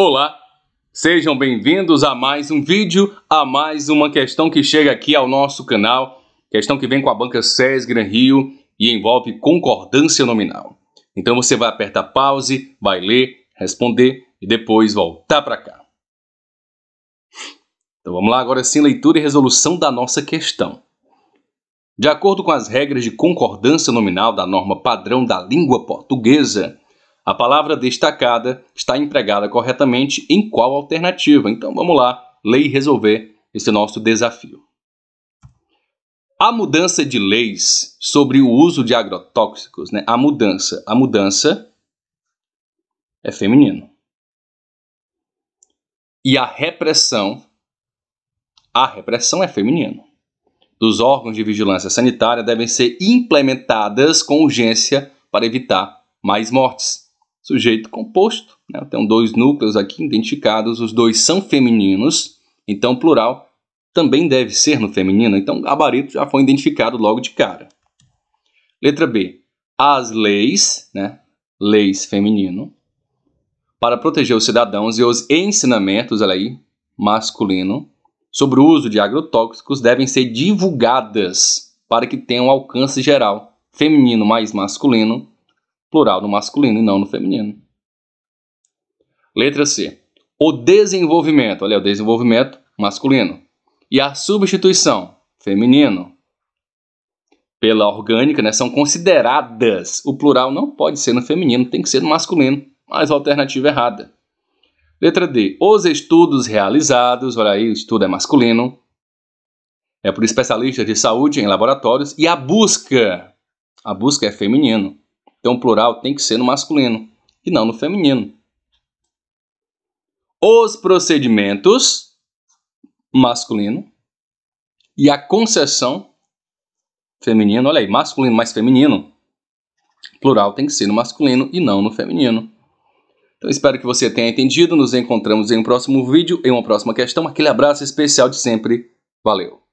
Olá, sejam bem-vindos a mais um vídeo, a mais uma questão que chega aqui ao nosso canal, questão que vem com a banca SES Gran Rio e envolve concordância nominal. Então você vai apertar pause, vai ler, responder e depois voltar para cá. Então vamos lá agora sim, leitura e resolução da nossa questão. De acordo com as regras de concordância nominal da norma padrão da língua portuguesa, a palavra destacada está empregada corretamente em qual alternativa? Então vamos lá, lei e resolver esse nosso desafio. A mudança de leis sobre o uso de agrotóxicos, né? A mudança, a mudança é feminino. E a repressão, a repressão é feminino. Dos órgãos de vigilância sanitária devem ser implementadas com urgência para evitar mais mortes sujeito composto. Né? Eu tenho dois núcleos aqui identificados, os dois são femininos, então plural também deve ser no feminino, então gabarito já foi identificado logo de cara. Letra B. As leis, né? leis feminino, para proteger os cidadãos e os ensinamentos, olha aí, masculino, sobre o uso de agrotóxicos devem ser divulgadas para que tenham alcance geral, feminino mais masculino, plural no masculino e não no feminino. Letra C. O desenvolvimento, olha, o desenvolvimento masculino. E a substituição, feminino. Pela orgânica, né, são consideradas. O plural não pode ser no feminino, tem que ser no masculino. Mas a alternativa é errada. Letra D. Os estudos realizados, olha aí, o estudo é masculino. É por especialistas de saúde em laboratórios. E a busca, a busca é feminino. Então o plural tem que ser no masculino e não no feminino. Os procedimentos masculino e a concessão feminino. Olha aí, masculino mais feminino. Plural tem que ser no masculino e não no feminino. Então espero que você tenha entendido. Nos encontramos em um próximo vídeo, em uma próxima questão. Aquele abraço especial de sempre. Valeu!